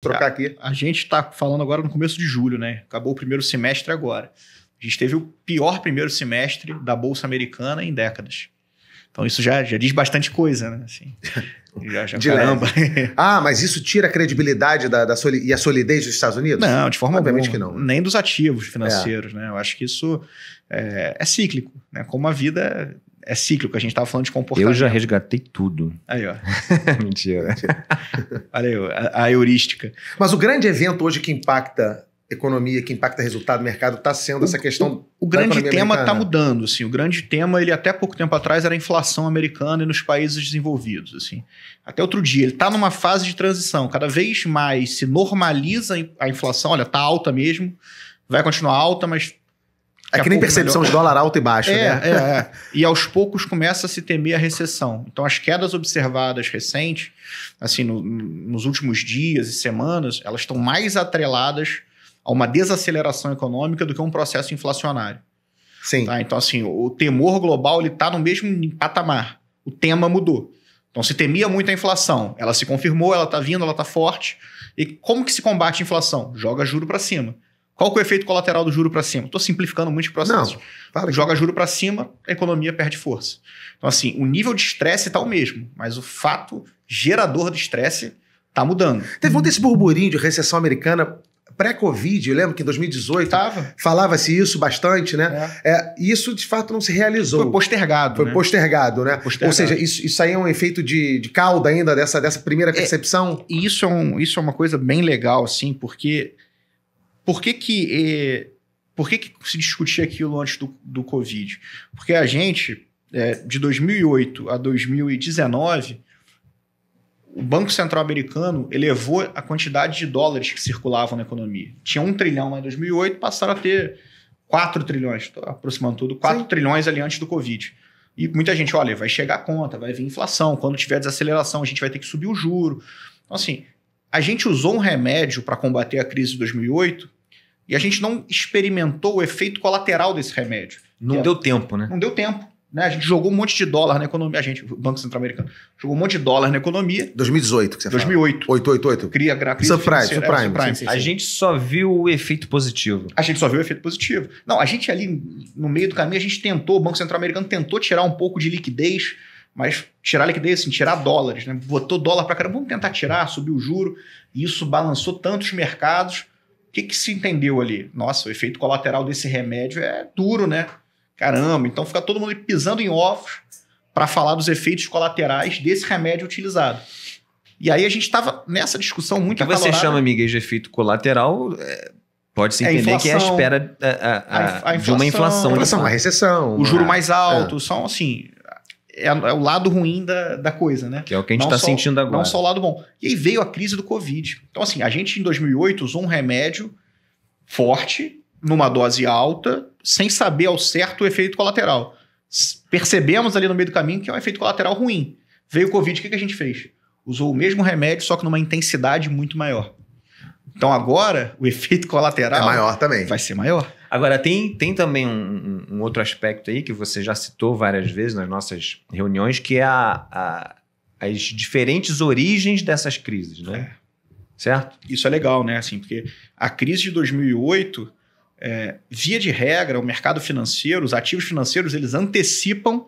trocar aqui. A gente está falando agora no começo de julho, né? Acabou o primeiro semestre agora. A gente teve o pior primeiro semestre da Bolsa Americana em décadas. Então isso já, já diz bastante coisa, né? Assim, já, já, de caramba. ah, mas isso tira a credibilidade da, da soli, e a solidez dos Estados Unidos? Não, de forma Obviamente alguma. que não. Nem dos ativos financeiros, é. né? Eu acho que isso é, é cíclico, né? Como a vida é cíclico, a gente estava falando de comportamento. Eu já resgatei tudo. Aí, ó. Mentira. Olha aí, a, a heurística. Mas o grande evento hoje que impacta economia, que impacta resultado do mercado, está sendo essa questão. O, o grande tema está mudando, assim. O grande tema, ele até pouco tempo atrás era a inflação americana e nos países desenvolvidos, assim. Até outro dia, ele está numa fase de transição. Cada vez mais se normaliza a inflação. Olha, está alta mesmo, vai continuar alta, mas é que nem percepção melhor. de dólar alto e baixo, é, né? É, é. E aos poucos começa a se temer a recessão. Então, as quedas observadas recentes, assim, no, nos últimos dias e semanas, elas estão mais atreladas a uma desaceleração econômica do que a um processo inflacionário. Sim. Tá? Então, assim, o temor global está no mesmo patamar. O tema mudou. Então, se temia muito a inflação. Ela se confirmou, ela está vindo, ela está forte. E como que se combate a inflação? Joga juro para cima. Qual que é o efeito colateral do juro para cima? Estou simplificando muito o processo. Não, Joga juro para cima, a economia perde força. Então, assim, o nível de estresse está o mesmo, mas o fato gerador do estresse está mudando. Teve muito esse burburinho de recessão americana pré-Covid, eu lembro que em 2018 falava-se isso bastante, né? É. É, isso de fato não se realizou. Foi postergado. Foi né? postergado, né? Postergado. Ou seja, isso, isso aí é um efeito de, de cauda ainda dessa, dessa primeira é, percepção. E é, isso, é um, isso é uma coisa bem legal, assim, porque por que que, eh, por que, que se discutia aquilo antes do, do Covid? Porque a gente, eh, de 2008 a 2019, o Banco Central americano elevou a quantidade de dólares que circulavam na economia. Tinha um trilhão lá em 2008, passaram a ter 4 trilhões, aproximando tudo, 4 Sim. trilhões ali antes do Covid. E muita gente, olha, vai chegar a conta, vai vir inflação, quando tiver desaceleração, a gente vai ter que subir o juro. Então, assim, a gente usou um remédio para combater a crise de 2008 e a gente não experimentou o efeito colateral desse remédio. Não é deu tempo, né? Não deu tempo. Né? A gente jogou um monte de dólar na economia, a gente, o Banco Central Americano, jogou um monte de dólar na economia. 2018 que você 2008. Fala. 888. Cria, cria crise surprise subprime. É, Sim, sim, sim. A gente só viu o efeito positivo. A gente só viu o efeito positivo. Não, a gente ali no meio do caminho, a gente tentou, o Banco Central Americano tentou tirar um pouco de liquidez, mas tirar liquidez, assim, tirar dólares, né? Botou dólar para caramba, vamos tentar tirar, subir o juro. E isso balançou tantos mercados que, que se entendeu ali? Nossa, o efeito colateral desse remédio é duro, né? Caramba, então fica todo mundo pisando em ovos para falar dos efeitos colaterais desse remédio utilizado. E aí a gente estava nessa discussão muito acalorada. O que você chama, Miguel, de efeito colateral é... Pode-se é entender é que é a espera é, é, a, a, a, de uma inflação. inflação uma recessão. O juro né? mais alto, são assim, é, é, o lado ruim da, da coisa, né? Que é o que a gente está sentindo agora. Não só o lado bom. E aí veio a crise do Covid. Então, assim, a gente em 2008 usou um remédio forte, numa dose alta, sem saber ao certo o efeito colateral. Percebemos ali no meio do caminho que é um efeito colateral ruim. Veio o Covid, o que, que a gente fez? Usou o mesmo remédio, só que numa intensidade muito maior. Então agora o efeito colateral. É maior também. Vai ser maior. Agora, tem, tem também um, um, outro aspecto aí que você já citou várias vezes nas nossas reuniões, que é a, a as diferentes origens dessas crises, né? É. Certo? Isso é legal, né? Assim, porque a crise de 2008, é, via de regra, o mercado financeiro, os ativos financeiros, eles antecipam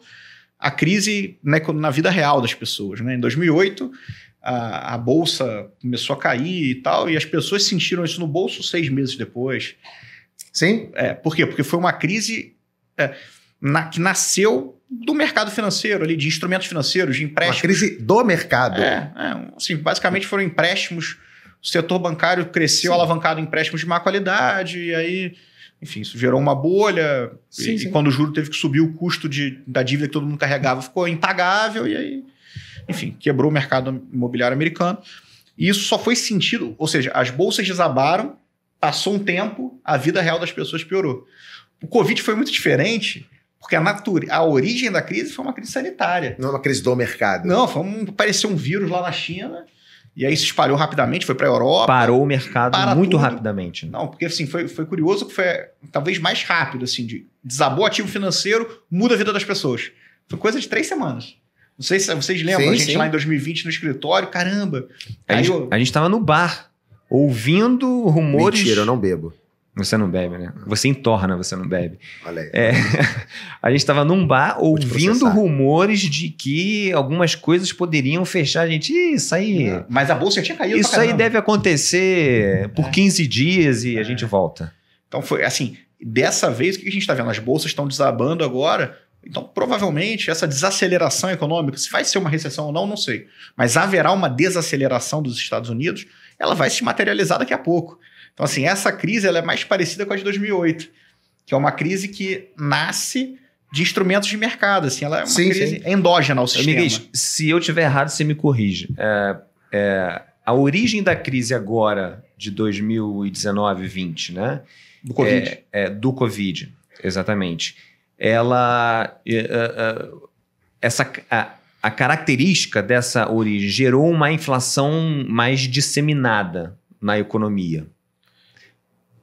a crise né, na vida real das pessoas. Né? Em 2008, a, a, bolsa começou a cair e tal, e as pessoas sentiram isso no bolso seis meses depois. Sim. É, por quê? Porque foi uma crise é, na, que nasceu do mercado financeiro ali, de instrumentos financeiros, de empréstimos. Uma crise do mercado. É, é assim, basicamente foram empréstimos. O setor bancário cresceu sim. alavancado em empréstimos de má qualidade, e aí, enfim, isso gerou uma bolha. Sim, e, sim. e, quando o juro teve que subir o custo de, da dívida que todo mundo carregava, ficou impagável, e aí, enfim, quebrou o mercado imobiliário americano. E isso só foi sentido, ou seja, as bolsas desabaram Passou um tempo, a vida real das pessoas piorou. O Covid foi muito diferente, porque a, natura, a origem da crise foi uma crise sanitária. Não é uma crise do mercado. Não, foi um, apareceu um vírus lá na China. E aí se espalhou rapidamente, foi para a Europa. Parou o mercado muito tudo. rapidamente. Né? Não, porque assim, foi, foi curioso que foi talvez mais rápido, assim, de desabou ativo financeiro, muda a vida das pessoas. Foi coisa de três semanas. Não sei se vocês lembram, sim, a gente sim. lá em 2020 no escritório, caramba. A, aí, gente, eu... a gente tava no bar ouvindo rumores. Mentira, eu não bebo. Você não bebe, né? Você entorna, você não bebe. Olha aí. É, a gente estava num bar ouvindo rumores de que algumas coisas poderiam fechar. A gente, isso aí. É. Mas a bolsa tinha caído. Isso tá aí deve acontecer por é. 15 dias e a é. gente volta. Então foi assim. Dessa vez, o que a gente está vendo? As bolsas estão desabando agora. Então, provavelmente, essa desaceleração econômica, se vai ser uma recessão ou não, não sei. Mas haverá uma desaceleração dos Estados Unidos ela vai se materializar daqui a pouco. Então, assim, essa crise ela é mais parecida com a de 2008, que é uma crise que nasce de instrumentos de mercado. Assim, ela é uma sim, crise sim. endógena ao sistema. se eu tiver errado, você me corrige. É, é, a origem da crise agora de 2019 20 né? Do Covid. É, é do Covid, exatamente. Ela... É, é, é, essa a característica dessa origem gerou uma inflação mais disseminada na economia.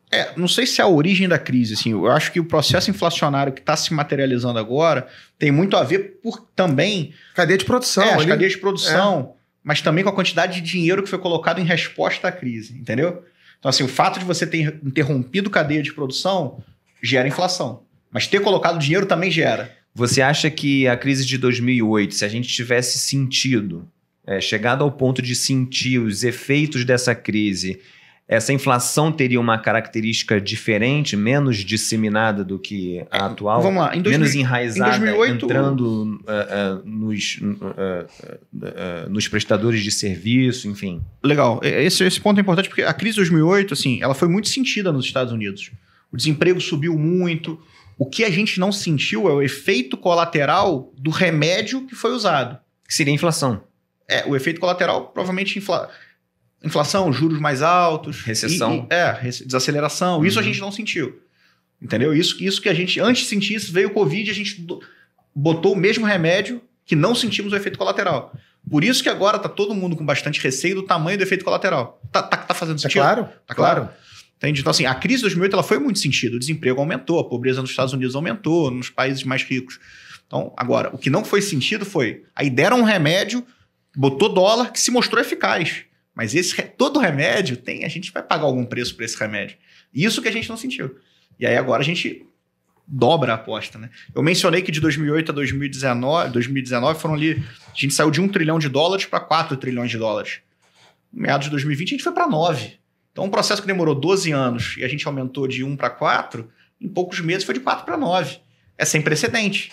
É, não sei se é a origem da crise, assim, eu acho que o processo inflacionário que está se materializando agora tem muito a ver por também cadeia de produção, é, ali, cadeia de produção, é. mas também com a quantidade de dinheiro que foi colocado em resposta à crise, entendeu? Então assim, o fato de você ter interrompido cadeia de produção gera inflação, mas ter colocado dinheiro também gera. Você acha que a crise de 2008, se a gente tivesse sentido, é, chegado ao ponto de sentir os efeitos dessa crise, essa inflação teria uma característica diferente, menos disseminada do que a é, atual, Vamos lá. Em 2000, menos enraizada, em 2008, entrando uh, uh, nos, uh, nos prestadores de serviço, enfim. Legal. Esse, esse ponto é importante porque a crise de 2008, assim, ela foi muito sentida nos Estados Unidos. O desemprego subiu muito, o que a gente não sentiu é o efeito colateral do remédio que foi usado. Que seria a inflação. É, o efeito colateral provavelmente infla... inflação, juros mais altos. Recessão. E, e, é, desaceleração. Uhum. Isso a uhum. gente não sentiu. Entendeu? Isso, isso que a gente, antes de sentir isso, veio o Covid, a gente botou o mesmo remédio que não sentimos o efeito colateral. Por isso que agora tá todo mundo com bastante receio do tamanho do efeito colateral. Tá, tá, tá fazendo é sentido? É claro, tá claro. claro. Entende? Então, assim, a crise de 2008 ela foi muito sentido. O desemprego aumentou, a pobreza nos Estados Unidos aumentou, nos países mais ricos. Então, agora, o que não foi sentido foi... Aí deram um remédio, botou dólar, que se mostrou eficaz. Mas esse todo remédio tem... A gente vai pagar algum preço por esse remédio. Isso que a gente não sentiu. E aí agora a gente dobra a aposta, né? Eu mencionei que de 2008 a 2019, 2019 foram ali... A gente saiu de 1 trilhão de dólares para 4 trilhões de dólares. Em meados de 2020, a gente foi para 9 então, um processo que demorou 12 anos e a gente aumentou de 1 para 4, em poucos meses foi de 4 para 9. É sem precedente.